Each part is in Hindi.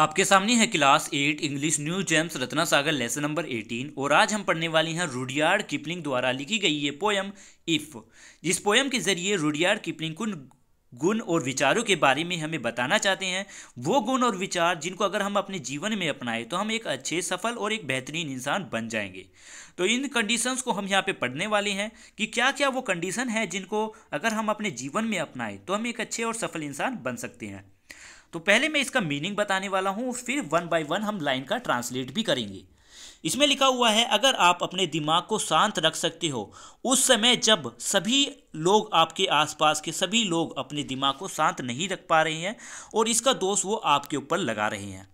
आपके सामने है class eight English new gems Ratna Sagar lesson number eighteen और आज हम पढ़ने वाले हैं रूडियार्ड किपलिंग द्वारा लिखी गई ये पोयम इफ़ जिस पोयम के जरिए रूडियार्ड किपलिंग कुन गुण और विचारों के बारे में हमें बताना चाहते हैं वो गुण और विचार जिनको अगर हम अपने जीवन में अपनाएं तो हम एक अच्छे सफल और एक बेहतरीन इंसान बन जाएंगे तो इन कंडीशंस को हम यहाँ पे पढ़ने वाले हैं कि क्या क्या वो कंडीशन है जिनको अगर हम अपने जीवन में अपनाएं तो हम एक अच्छे और सफल इंसान बन सकते हैं तो पहले मैं इसका मीनिंग बताने वाला हूँ फिर वन बाय वन हम लाइन का ट्रांसलेट भी करेंगे इसमें लिखा हुआ है अगर आप अपने दिमाग को शांत रख सकते हो उस समय जब सभी लोग आपके आसपास के सभी लोग अपने दिमाग को शांत नहीं रख पा रहे हैं और इसका दोष वो आपके ऊपर लगा रहे हैं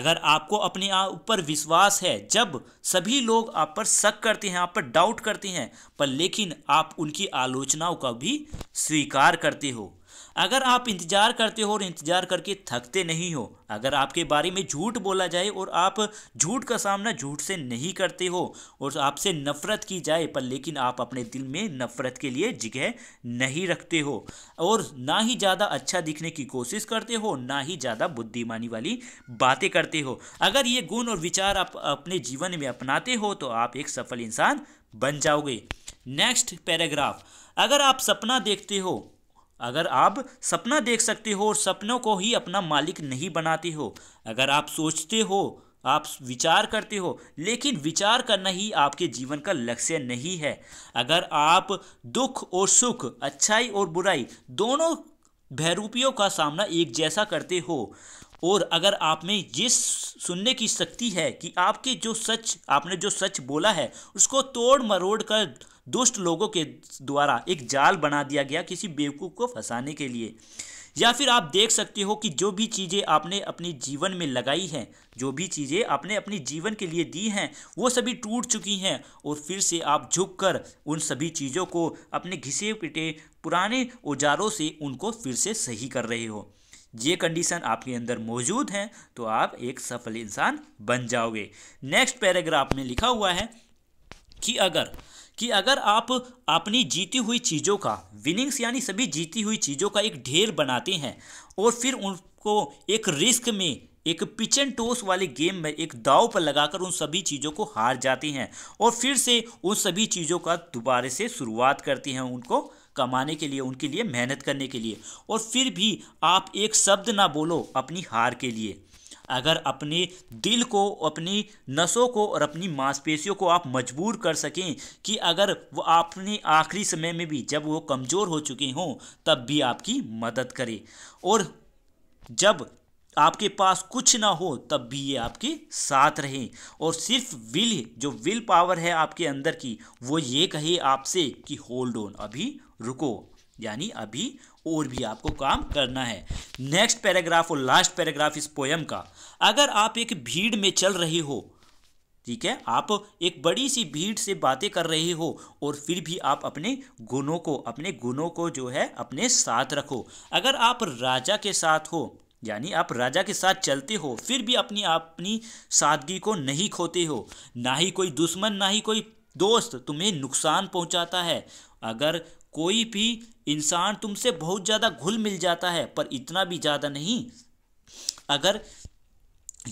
अगर आपको अपने ऊपर विश्वास है जब सभी लोग आप पर शक करते हैं आप पर डाउट करते हैं पर लेकिन आप उनकी आलोचनाओं का भी स्वीकार करते हो अगर आप इंतज़ार करते हो और इंतज़ार करके थकते नहीं हो अगर आपके बारे में झूठ बोला जाए और आप झूठ का सामना झूठ से नहीं करते हो और आपसे नफ़रत की जाए पर लेकिन आप अपने दिल में नफ़रत के लिए जगह नहीं रखते हो और ना ही ज़्यादा अच्छा दिखने की कोशिश करते हो ना ही ज़्यादा बुद्धिमानी वाली बातें करते हो अगर ये गुण और विचार आप अपने जीवन में अपनाते हो तो आप एक सफल इंसान बन जाओगे नेक्स्ट पैराग्राफ अगर आप सपना देखते हो अगर आप सपना देख सकते हो और सपनों को ही अपना मालिक नहीं बनाते हो अगर आप सोचते हो आप विचार करते हो लेकिन विचार करना ही आपके जीवन का लक्ष्य नहीं है अगर आप दुख और सुख अच्छाई और बुराई दोनों भैरूपियों का सामना एक जैसा करते हो और अगर आप में ये सुनने की शक्ति है कि आपके जो सच आपने जो सच बोला है उसको तोड़ मरोड़ कर दुष्ट लोगों के द्वारा एक जाल बना दिया गया किसी बेवकूफ़ को फंसाने के लिए या फिर आप देख सकते हो कि जो भी चीज़ें आपने अपने जीवन में लगाई हैं जो भी चीज़ें आपने अपने जीवन के लिए दी हैं वो सभी टूट चुकी हैं और फिर से आप झुककर उन सभी चीज़ों को अपने घिसे पिटे पुराने औजारों से उनको फिर से सही कर रहे हो ये कंडीशन आपके अंदर मौजूद हैं तो आप एक सफल इंसान बन जाओगे नेक्स्ट पैराग्राफ में लिखा हुआ है कि अगर कि अगर आप अपनी जीती हुई चीज़ों का विनिंग्स यानी सभी जीती हुई चीज़ों का एक ढेर बनाते हैं और फिर उनको एक रिस्क में एक पिच एंड टोस वाले गेम में एक दाव पर लगाकर उन सभी चीज़ों को हार जाती हैं और फिर से उन सभी चीज़ों का दोबारा से शुरुआत करती हैं उनको कमाने के लिए उनके लिए मेहनत करने के लिए और फिर भी आप एक शब्द ना बोलो अपनी हार के लिए अगर अपने दिल को अपनी नसों को और अपनी मांसपेशियों को आप मजबूर कर सकें कि अगर वो आपने आखिरी समय में भी जब वो कमज़ोर हो चुके हों तब भी आपकी मदद करे और जब आपके पास कुछ ना हो तब भी ये आपके साथ रहें और सिर्फ विल जो विल पावर है आपके अंदर की वो ये कहे आपसे कि होल्ड ऑन अभी रुको यानी अभी और भी आपको काम करना है नेक्स्ट पैराग्राफ और लास्ट पैराग्राफ इस पोयम का अगर आप एक भीड़ में चल रहे हो ठीक है आप एक बड़ी सी भीड़ से बातें कर रहे हो और फिर भी आप अपने गुणों को अपने गुणों को जो है अपने साथ रखो अगर आप राजा के साथ हो यानी आप राजा के साथ चलते हो फिर भी अपनी अपनी सादगी को नहीं खोते हो ना ही कोई दुश्मन ना ही कोई दोस्त तुम्हें नुकसान पहुंचाता है अगर कोई भी इंसान तुमसे बहुत ज़्यादा घुल मिल जाता है पर इतना भी ज़्यादा नहीं अगर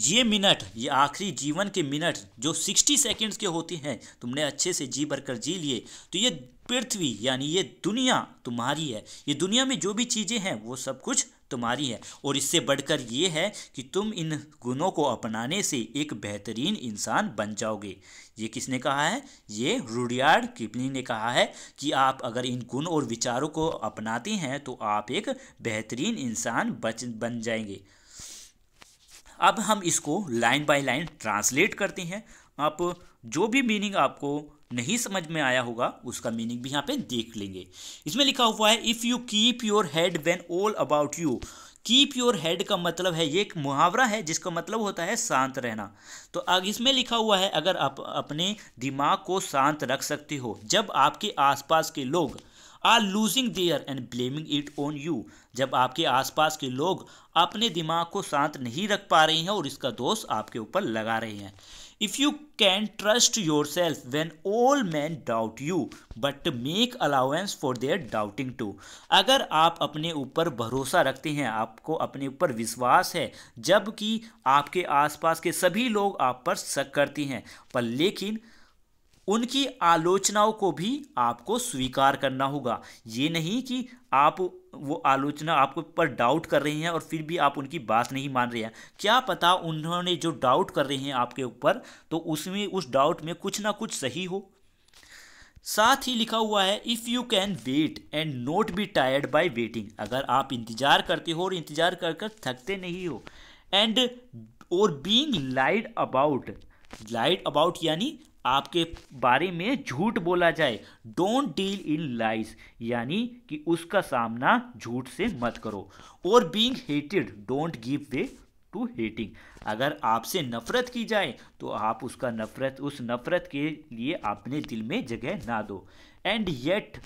ये मिनट ये आखिरी जीवन के मिनट जो सिक्सटी सेकेंड्स के होते हैं तुमने अच्छे से जी भर कर जी लिए तो ये पृथ्वी यानी ये दुनिया तुम्हारी है ये दुनिया में जो भी चीज़ें हैं वो सब कुछ तुम्हारी है और इससे बढ़कर ये है कि तुम इन गुणों को अपनाने से एक बेहतरीन इंसान बन जाओगे ये किसने कहा है ये रूडियार्ड किपनी ने कहा है कि आप अगर इन गुण और विचारों को अपनाते हैं तो आप एक बेहतरीन इंसान बच बन जाएंगे अब हम इसको लाइन बाय लाइन ट्रांसलेट करते हैं आप जो भी मीनिंग आपको नहीं समझ में आया होगा उसका मीनिंग भी यहाँ पे देख लेंगे इसमें लिखा हुआ है if you keep your head when all about you keep your head का मतलब है ये एक मुहावरा है जिसका मतलब होता है शांत रहना तो अब इसमें लिखा हुआ है अगर आप अपने दिमाग को शांत रख सकते हो जब आपके आसपास के लोग are losing their and blaming it on you जब आपके आसपास के लोग अपने दिमाग को शांत नहीं रख पा रहे हैं और इसका दोष आपके ऊपर लगा रहे हैं if you can trust yourself when all men doubt you but make allowance for their doubting too अगर आप अपने ऊपर भरोसा रखते हैं आपको अपने ऊपर विश्वास है जबकि आपके आसपास के सभी लोग आप पर शक करते हैं पर लेकिन उनकी आलोचनाओं को भी आपको स्वीकार करना होगा ये नहीं कि आप वो आलोचना आपको पर डाउट कर रही हैं और फिर भी आप उनकी बात नहीं मान रहे हैं क्या पता उन्होंने जो डाउट कर रहे हैं आपके ऊपर तो उसमें उस डाउट में कुछ ना कुछ सही हो साथ ही लिखा हुआ है if you can wait and not be tired by waiting अगर आप इंतज़ार करते हो और इंतज़ार कर कर थकते नहीं हो and or being lied about lied about यानी आपके बारे में झूठ बोला जाए डोंट डील इन लाइज यानी कि उसका सामना झूठ से मत करो or being hated don't give way to hating अगर आपसे नफरत की जाए तो आप उसका नफरत उस नफरत के लिए अपने दिल में जगह ना दो and yet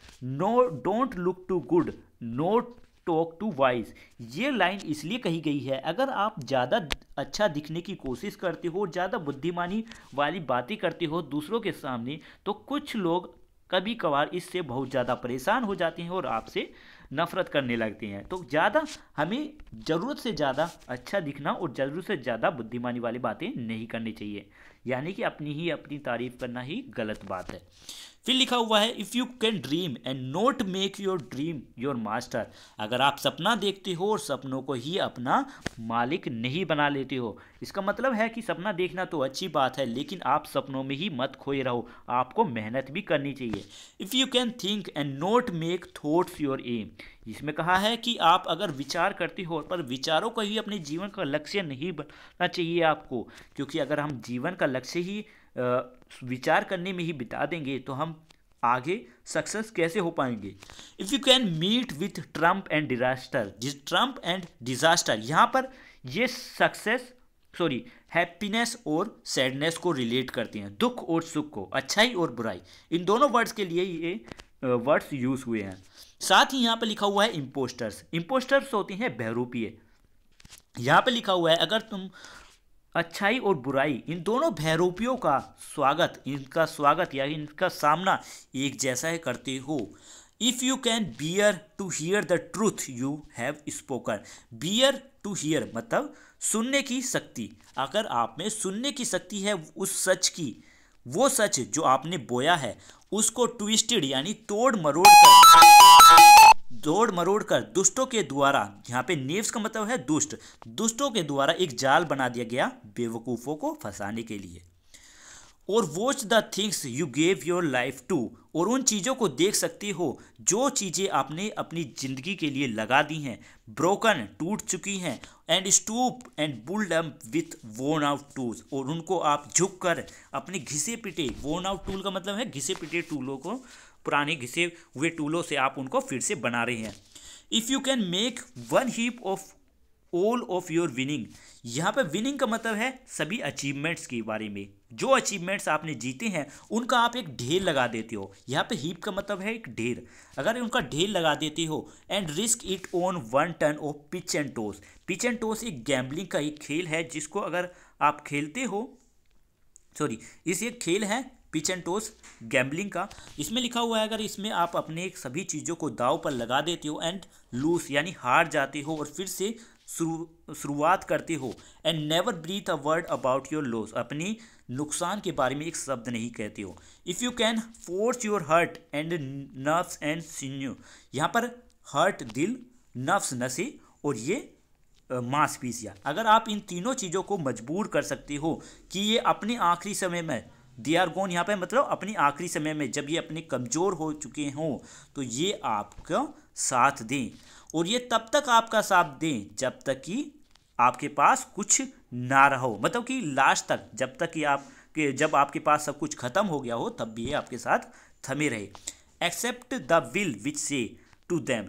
no don't look too good not talk too wise ये लाइन इसलिए कही गई है अगर आप ज़्यादा अच्छा दिखने की कोशिश करते हो ज़्यादा बुद्धिमानी वाली बातें करते हो दूसरों के सामने तो कुछ लोग कभी कभार इससे बहुत ज़्यादा परेशान हो जाते हैं और आपसे नफरत करने लगते हैं तो ज़्यादा हमें ज़रूरत से ज़्यादा अच्छा दिखना और ज़रूरत से ज़्यादा बुद्धिमानी वाली बातें नहीं करनी चाहिए यानी कि अपनी ही अपनी तारीफ करना ही गलत बात है फिर लिखा हुआ है if you can dream and not make your dream your master अगर आप सपना देखते हो और सपनों को ही अपना मालिक नहीं बना लेते हो इसका मतलब है कि सपना देखना तो अच्छी बात है लेकिन आप सपनों में ही मत खोए रहो आपको मेहनत भी करनी चाहिए if you can think and not make thoughts your aim इसमें कहा है कि आप अगर विचार करते हो पर विचारों को ही अपने जीवन का लक्ष्य नहीं बनना चाहिए आपको क्योंकि अगर हम जीवन का लक्ष्य ही विचार करने में ही बिता देंगे तो हम आगे सक्सेस कैसे हो पाएंगे if you can meet with triumph and disaster जिस ट्रम्प एंड डिजास्टर यहाँ पर ये सक्सेस सॉरी हैप्पीनेस और सैडनेस को रिलेट करते हैं दुख और सुख को अच्छाई और बुराई इन दोनों वर्ड्स के लिए ये वर्ड्स यूज हुए हैं साथ ही यहाँ पे लिखा हुआ है इम्पोस्टर्स इम्पोस्टर्स होते हैं बहरूपीय यहाँ पे लिखा हुआ है अगर तुम अच्छाई और बुराई इन दोनों भैरूपियों का स्वागत इनका स्वागत या इनका सामना एक जैसा है करते हो if you can bear to hear the truth you have spoken bear to hear मतलब सुनने की शक्ति अगर आप में सुनने की शक्ति है उस सच की वो सच जो आपने बोया है उसको ट्विस्टेड यानी तोड़ मरोड़ कर दौड़ मरोड़ कर दुष्टों के द्वारा यहाँ पे नेव्स का मतलब है दुष्ट दुष्टों के द्वारा एक जाल बना दिया गया बेवकूफ़ों को फंसाने के लिए or watch the things you gave your life to और उन चीज़ों को देख सकते हो जो चीज़ें आपने अपनी ज़िंदगी के लिए लगा दी हैं ब्रोकन टूट चुकी हैं and stoop and build up with worn out tools और उनको आप झुक कर अपने घिसे पिटे वोन आउट टूल का मतलब है घिसे पिटे टूलों को पुराने घिसे हुए टूलों से आप उनको फिर से बना रहे हैं if you can make one heap of all of your winning यहाँ पर विनिंग का मतलब है सभी अचीवमेंट्स के बारे में जो अचीवमेंट्स आपने जीते हैं उनका आप एक ढेर लगा देते हो यहाँ पे हीप का मतलब है एक ढेर अगर उनका ढेर लगा देते हो and risk it on one turn of pitch and toss pitch and toss एक गैम्बलिंग का एक खेल है जिसको अगर आप खेलते हो सॉरी इस एक खेल है पिच एंड टोस गैम्बलिंग का इसमें लिखा हुआ है अगर इसमें आप अपने सभी चीज़ों को दाव पर लगा देते हो एंड लूज यानी हार जाते हो और फिर से शुरुआत करते हो and never breathe a word about your loss अपनी नुकसान के बारे में एक शब्द नहीं कहते हो if you can force your heart and nerves and sinew यहाँ पर हर्ट दिल नर्व्स नसी और ये पीसिया अगर आप इन तीनों चीज़ों को मजबूर कर सकते हो कि ये अपने आखिरी समय में दे आर गोन यहाँ पर मतलब अपने आखिरी समय में जब ये अपने कमज़ोर हो चुके हों तो ये आपका साथ दें और ये तब तक आपका साथ दें जब तक कि आपके पास कुछ ना रहो मतलब कि लास्ट तक जब तक कि आप कि जब आपके पास सब कुछ खत्म हो गया हो तब भी ये आपके साथ थमे रहे एक्सेप्ट द विल विच से टू दैम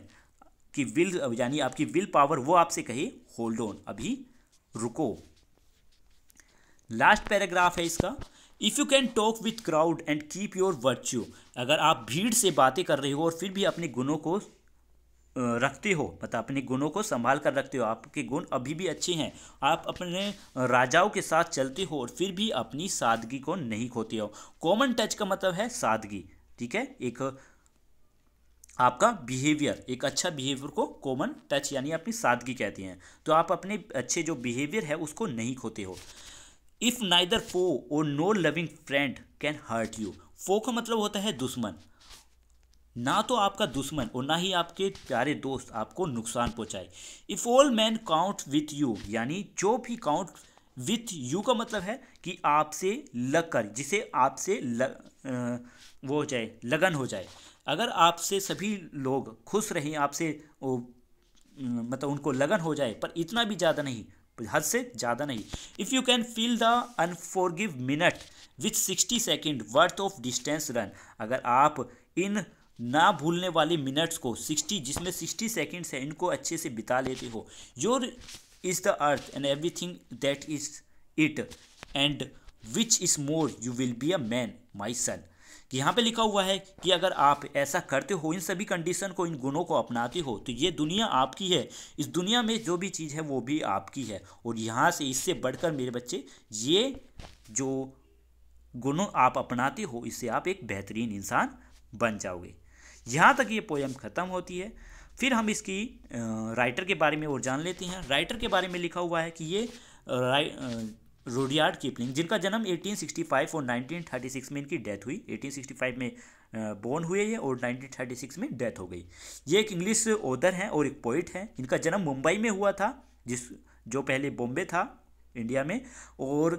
कि विल यानी आपकी विल पावर वो आपसे कहे होल्ड ऑन अभी रुको लास्ट पैराग्राफ है इसका if you can talk with crowd and keep your virtue अगर आप भीड़ से बातें कर रहे हो और फिर भी अपने गुणों को रखते हो मतलब अपने गुणों को संभाल कर रखते हो आपके गुण अभी भी अच्छे हैं आप अपने राजाओं के साथ चलते हो और फिर भी अपनी सादगी को नहीं खोते हो कॉमन टच का मतलब है सादगी ठीक है एक आपका बिहेवियर एक अच्छा बिहेवियर को कॉमन टच यानी अपनी सादगी कहती हैं तो आप अपने अच्छे जो बिहेवियर है उसको नहीं खोते हो if neither foe or no loving friend can hurt you foe का मतलब होता है दुश्मन ना तो आपका दुश्मन और ना ही आपके प्यारे दोस्त आपको नुकसान पहुंचाए if all man count with you यानी जो भी काउंट विथ यू का मतलब है कि आपसे लग कर जिसे आपसे लग, वो हो जाए लगन हो जाए अगर आपसे सभी लोग खुश रहें आपसे मतलब उनको लगन हो जाए पर इतना भी ज़्यादा नहीं हद से ज़्यादा नहीं if you can fill the unforgiving minute with sixty second worth of distance run अगर आप इन ना भूलने वाली मिनट्स को सिक्सटी जिसमें सिक्सटी सेकेंड्स हैं इनको अच्छे से बिता लेते हो your is the earth and everything that is it and which is more you will be a man my son यहाँ पे लिखा हुआ है कि अगर आप ऐसा करते हो इन सभी कंडीशन को इन गुणों को अपनाते हो तो ये दुनिया आपकी है इस दुनिया में जो भी चीज़ है वो भी आपकी है और यहाँ से इससे बढ़कर मेरे बच्चे ये जो गुणों आप अपनाते हो इससे आप एक बेहतरीन इंसान बन जाओगे यहाँ तक ये पोएम ख़त्म होती है फिर हम इसकी राइटर के बारे में और जान लेते हैं राइटर के बारे में लिखा हुआ है कि ये रोडियार्ड किपलिंग जिनका जन्म 1865 और 1936 में इनकी डेथ हुई 1865 में बोर्न हुए ये और 1936 में डेथ हो गई ये एक इंग्लिश ओदर हैं और एक पोइट हैं इनका जन्म मुंबई में हुआ था जिस जो पहले बॉम्बे था इंडिया में और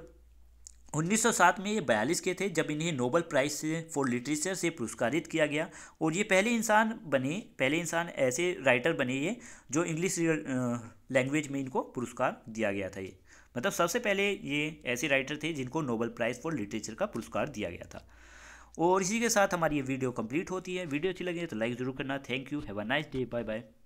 1907 में ये बयालीस के थे जब इन्हें नोबल प्राइज से फॉर लिटरेचर से पुरस्कारित किया गया और ये पहले इंसान बने पहले इंसान ऐसे राइटर बने ये जो इंग्लिश लैंग्वेज uh, में इनको पुरस्कार दिया गया था ये मतलब सबसे पहले ये ऐसे राइटर थे जिनको नोबल प्राइज़ फॉर लिटरेचर का पुरस्कार दिया गया था और इसी के साथ हमारी ये वीडियो कंप्लीट होती है वीडियो अच्छी लगी तो लाइक ज़रूर करना thank you have a nice day bye bye